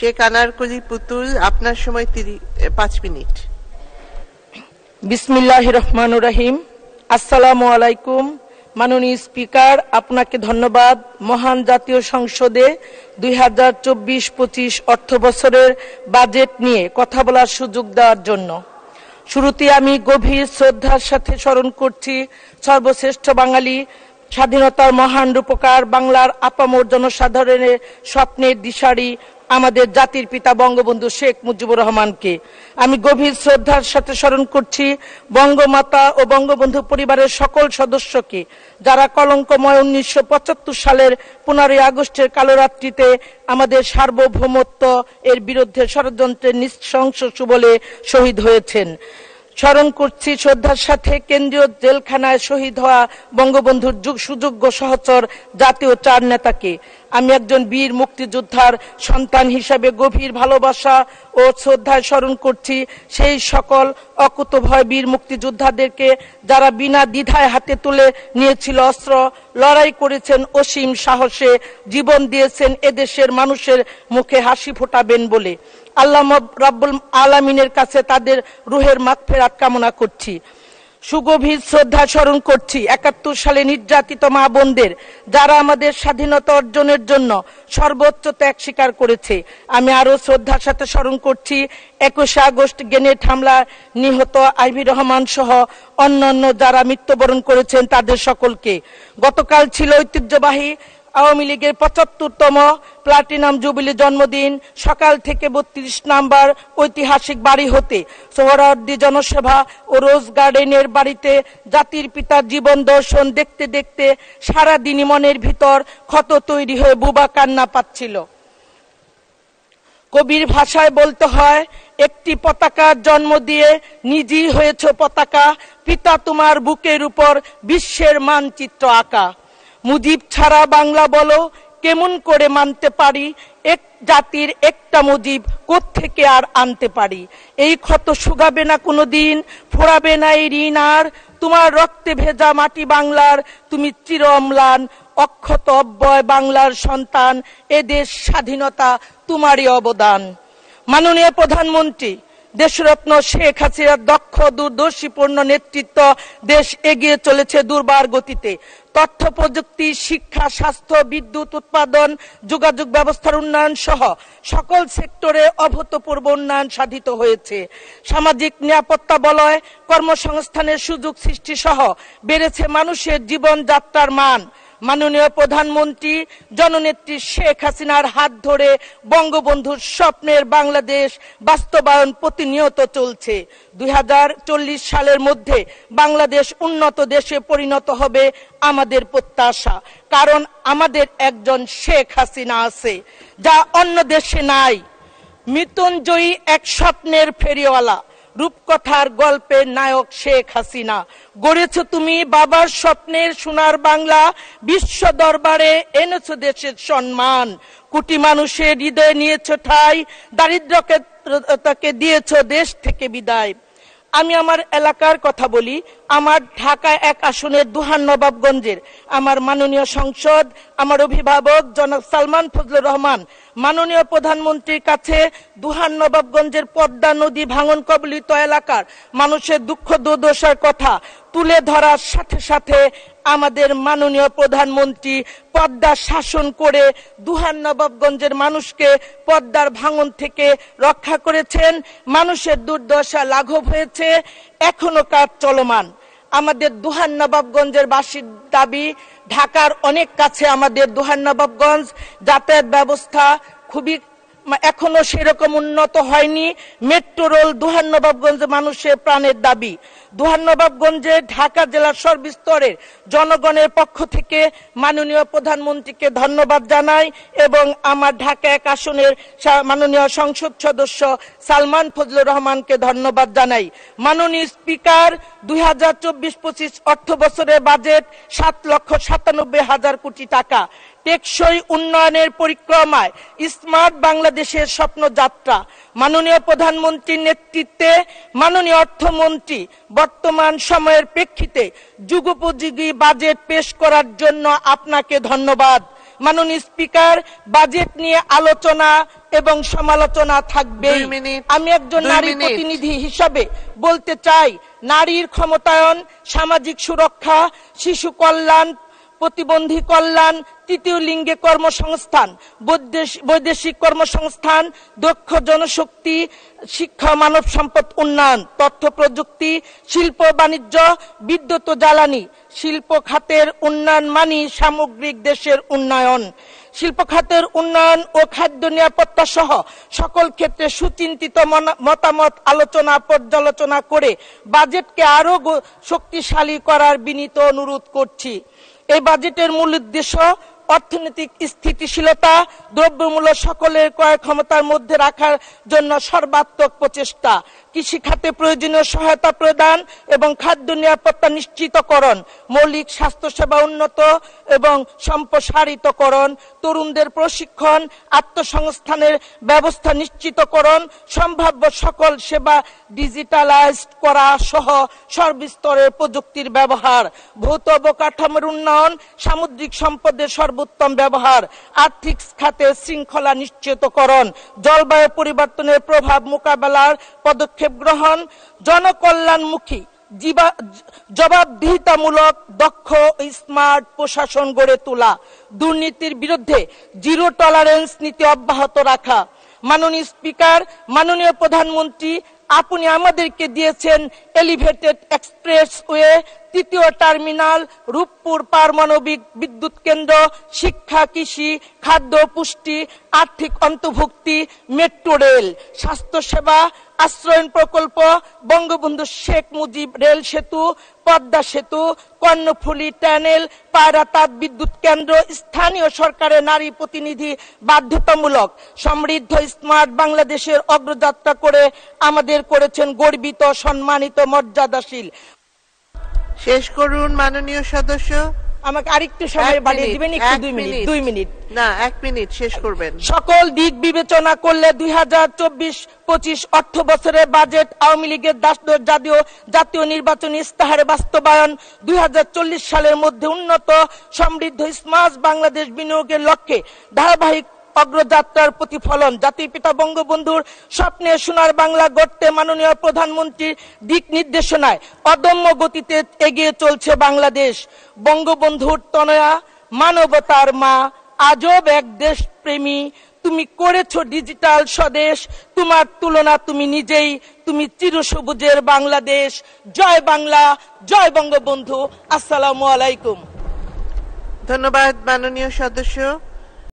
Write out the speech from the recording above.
শেখ আনারকলি পুতুল আপনার সময় পাঁচ মিনিট বিসমিল্লাহ রহমান রাহিম আসসালামু আলাইকুম মাননীয় স্পিকার আপনাকে ধন্যবাদ মহান জাতীয় সংসদে দুই হাজার চব্বিশ পঁচিশ অর্থ বছরের বাজেট নিয়ে কথা বলার সুযোগ দেওয়ার জন্য শুরুতে আমি গভীর শ্রদ্ধার সাথে স্মরণ করছি সর্বশ্রেষ্ঠ বাঙালি স্বাধীনতার মহান রূপকার বাংলার আপামর জনসাধারণের স্বপ্নের দিশারি আমাদের জাতির পিতা বঙ্গবন্ধু শেখ মুজিবুর রহমানকে আমি গভীর শ্রদ্ধার সাথে স্মরণ করছি বঙ্গমাতা ও বঙ্গবন্ধু পরিবারের সকল সদস্যকে যারা কলঙ্কময় উনিশশো পঁচাত্তর সালের পনেরোই আগস্টের কালোরাত্রিতে আমাদের সার্বভৌমত্ব এর বিরুদ্ধে ষড়যন্ত্রের নিঃশংস সুবলে শহীদ হয়েছেন স্মরণ করছি শ্রদ্ধার সাথে কেন্দ্রীয় জেলখানায় শহীদ হওয়া বঙ্গবন্ধুর যুগ সুযোগ্য সহচর জাতীয় চার নেতাকে আমি একজন বীর মুক্তিযোদ্ধার সন্তান হিসাবে গভীর ভালোবাসা ও শ্রদ্ধায় স্মরণ করছি সেই সকল অকুতভয় বীর মুক্তিযোদ্ধাদেরকে যারা বিনা দ্বিধায় হাতে তুলে নিয়েছিল অস্ত্র লড়াই করেছেন অসীম সাহসে জীবন দিয়েছেন এদেশের মানুষের মুখে হাসি ফোটাবেন বলে আল্লাহ রাব্বুল আলমিনের কাছে তাদের রুহের ফেরাত কামনা করছি সুগভীর শ্রদ্ধা স্মরণ করছি একাত্তর সালে নির্যাতিত মা বোনদের যারা আমাদের স্বাধীনতা অর্জনের জন্য সর্বোচ্চ ত্যাগ স্বীকার করেছে আমি আরও শ্রদ্ধার সাথে স্মরণ করছি একুশে আগস্ট গেনেট হামলা নিহত আইভি রহমান সহ অন্যান্য যারা মৃত্যুবরণ করেছেন তাদের সকলকে গতকাল ছিল ঐতিহ্যবাহী আওয়ামী লীগের পঁচাত্তরতম প্লাটিনাম জুবিলি জন্মদিন সকাল থেকে বত্রিশ নাম্বার ঐতিহাসিক বাড়ি হতে সোহরাওয়ার্দী জনসেবা ও রোজ গার্ডেনের বাড়িতে জাতির পিতার জীবন দর্শন দেখতে দেখতে সারাদিনই মনের ভিতর ক্ষত তৈরি হয়ে বুবা কান্না পাচ্ছিল কবির ভাষায় বলতে হয় একটি পতাকার জন্ম দিয়ে নিজেই হয়েছ পতাকা পিতা তোমার বুকের উপর বিশ্বের মানচিত্র আঁকা মুজিব ছাড়া বাংলা বলো কেমন করে মানতে পারি এক জাতির একটা মুজিব থেকে আর আনতে পারি এই ক্ষত শুগাবে না কোনো দিন ফোড়াবে না এই ঋণ আর তোমার রক্তে ভেজা মাটি বাংলার তুমি চির অম্লান অক্ষত অব্যয় বাংলার সন্তান এদেশ স্বাধীনতা তোমারই অবদান মাননীয় প্রধানমন্ত্রী দেশরত্ন শেখ হাসিনার দক্ষ দূরদর্শীপূর্ণ নেতৃত্ব দেশ এগিয়ে চলেছে দুর্বার গতিতে তথ্য প্রযুক্তি শিক্ষা স্বাস্থ্য বিদ্যুৎ উৎপাদন যোগাযোগ ব্যবস্থার উন্নয়ন সহ সকল সেক্টরে অভূতপূর্ব উন্নয়ন সাধিত হয়েছে সামাজিক নিরাপত্তা বলয় কর্মসংস্থানের সুযোগ সৃষ্টি সহ বেড়েছে মানুষের জীবনযাত্রার মান মাননীয় প্রধানমন্ত্রী জননেত্রী শেখ হাসিনার হাত ধরে বঙ্গবন্ধুর স্বপ্নের বাংলাদেশ বাস্তবায়ন প্রতিনিয়ত চলছে দুই সালের মধ্যে বাংলাদেশ উন্নত দেশে পরিণত হবে আমাদের প্রত্যাশা কারণ আমাদের একজন শেখ হাসিনা আছে যা অন্য দেশে নাই মৃত্যুঞ্জয়ী এক স্বপ্নের ফেরিওয়ালা রূপকথার গল্পের নায়ক শেখ হাসিনা গড়েছ তুমি বাবার স্বপ্নের সোনার বাংলা বিশ্ব দরবারে এনেছ দেশের সম্মান কোটি মানুষের হৃদয়ে নিয়েছ ঠাই দারিদ্রকে দিয়েছ দেশ থেকে বিদায় আমি আমার এলাকার কথা বলি আমার ঢাকা এক আসনের দুহান নবাবগঞ্জের আমার মাননীয় সংসদ আমার অভিভাবক জনাব সালমান ফজলুর রহমান মাননীয় প্রধানমন্ত্রীর কাছে দুহান নবাবগঞ্জের পদ্মা নদী ভাঙন কবলিত এলাকার মানুষের দুঃখ দুর্দশার কথা তুলে ধরার সাথে সাথে আমাদের মাননীয় প্রধানমন্ত্রী পদ্মার শাসন করে দুহান নবাবগঞ্জের মানুষকে পদ্মার ভাঙন থেকে রক্ষা করেছেন মানুষের দুর্দশা লাঘব হয়েছে এখনো কাজ চলমান আমাদের দুহান নবাবগঞ্জের বাসীর দাবি ঢাকার অনেক কাছে আমাদের দুহান নবাবগঞ্জ যাতায়াত ব্যবস্থা খুবই এখনো সেরকম উন্নত হয়নি মেট্রো রোল দুহান নবাবগঞ্জ মানুষের প্রাণের দাবি দোহান্নবাবগঞ্জে ঢাকা জেলার সর্বস্তরের জনগণের পক্ষ থেকে মাননীয় প্রধানমন্ত্রীকে ধন্যবাদ জানাই এবং আমার ঢাকা এক আসনের মাননীয় সংসদ সদস্য সালমান ফজলুর রহমানকে ধন্যবাদ জানাই মাননীয় স্পিকার দুই হাজার চব্বিশ পঁচিশ অর্থ বছরের বাজেট সাত লক্ষ সাতানব্বই হাজার কোটি টাকা টেকসই উন্নয়নের পরিক্রমায় স্মার্ট বাংলাদেশের স্বপ্ন যাত্রা মাননীয় প্রধানমন্ত্রীর নেতৃত্বে মাননীয় অর্থমন্ত্রী বর্তমান সময়ের প্রেক্ষিতে যুগোপযোগী বাজেট পেশ করার জন্য আপনাকে ধন্যবাদ মাননীয় স্পিকার বাজেট নিয়ে আলোচনা এবং সমালোচনা থাকবে আমি একজন নারী প্রতিনিধি হিসাবে বলতে চাই নারীর ক্ষমতায়ন সামাজিক সুরক্ষা শিশু কল্যাণ প্রতিবন্ধী কল্যাণ তৃতীয় লিঙ্গে কর্মসংস্থান বৈদেশিক কর্মসংস্থান দক্ষ জনশক্তি শিক্ষা মানব সম্পদ উন্নয়ন তথ্য প্রযুক্তি শিল্প বাণিজ্য বিদ্যুৎ জ্বালানি শিল্প খাতের উন্নয়ন মানি সামগ্রিক দেশের উন্নয়ন শিল্প খাতের উন্নয়ন ও খাদ্য নিরাপত্তা সহ সকল ক্ষেত্রে সুচিন্তিত মতামত আলোচনা পর্যালোচনা করে বাজেটকে আরো শক্তিশালী করার বিনীত অনুরোধ করছি এই বাজেটের মূল উদ্দেশ্য অর্থনৈতিক স্থিতিশীলতা দ্রব্যমূল্য সকলের ক্রয় ক্ষমতার মধ্যে রাখার জন্য সর্বাত্মক প্রচেষ্টা কৃষি খাতে প্রয়োজনীয় সহায়তা প্রদান এবং খাদ্য নিরাপত্তা নিশ্চিতকরণ মৌলিক স্বাস্থ্যসেবা উন্নত এবং সম্প্রসারিতকরণ তরুণদের প্রশিক্ষণ আত্মসংস্থানের ব্যবস্থা নিশ্চিতকরণ সম্ভাব্য সকল সেবা ডিজিটালাইজড করা সহ সর্বস্তরের প্রযুক্তির ব্যবহার ভৌত অবকাঠামোর উন্নয়ন সামুদ্রিক সম্পদের সর্বোত্তম ব্যবহার আর্থিক খাতে শৃঙ্খলা নিশ্চিতকরণ জলবায়ু পরিবর্তনের প্রভাব মোকাবেলার পদক্ষেপ পদক্ষেপ গ্রহণ জনকল্যাণমুখী জবাবদিহিতামূলক দক্ষ স্মার্ট প্রশাসন গড়ে তোলা দুর্নীতির বিরুদ্ধে জিরো টলারেন্স নীতি অব্যাহত রাখা মাননীয় স্পিকার মাননীয় প্রধানমন্ত্রী আপনি আমাদেরকে দিয়েছেন এলিভেটেড এক্সপ্রেসওয়ে তৃতীয় টার্মিনাল রূপপুর পারমাণবিক বিদ্যুৎ কেন্দ্র শিক্ষা কৃষি খাদ্য পুষ্টি আর্থিক অন্তর্ভুক্তি মেট্রো রেল স্বাস্থ্যসেবা আশ্রয়ন প্রকল্প বঙ্গবন্ধু শেখ মুজিব রেল সেতু পদ্মা সেতু কর্ণফুলি ট্যানেল পায়রা তাঁত বিদ্যুৎ কেন্দ্র স্থানীয় সরকারের নারী প্রতিনিধি বাধ্যতামূলক সমৃদ্ধ স্মার্ট বাংলাদেশের অগ্রযাত্রা করে আমাদের করেছেন গর্বিত সম্মানিত মর্যাদাশীল শেষ করুন মাননীয় সদস্য আমাকে আরেকটু সময় বাড়িয়ে দিবেন একটু দুই মিনিট দুই মিনিট না এক মিনিট শেষ করবেন সকল দিক বিবেচনা করলে দুই হাজার চব্বিশ পঁচিশ অর্থ বছরের বাজেট আওয়ামী লীগের জাতীয় জাতীয় নির্বাচন ইস্তাহারে বাস্তবায়ন দুই সালের মধ্যে উন্নত সমৃদ্ধ স্মার্ট বাংলাদেশ বিনিয়োগের লক্ষ্যে ধারাবাহিক অগ্রযাত্রার প্রতিফলন জাতির পিতা বঙ্গবন্ধুর স্বপ্নে সোনার বাংলা গড়তে মাননীয় প্রধানমন্ত্রীর দিক নির্দেশনায় অদম্য গতিতে এগিয়ে চলছে বাংলাদেশ বঙ্গবন্ধুর তনয়া মানবতার মা আজব এক দেশ প্রেমী তুমি করেছ ডিজিটাল স্বদেশ তোমার তুলনা তুমি নিজেই তুমি চিরসবুজের বাংলাদেশ জয় বাংলা জয় বঙ্গবন্ধু আসসালামু আলাইকুম ধন্যবাদ মাননীয় সদস্য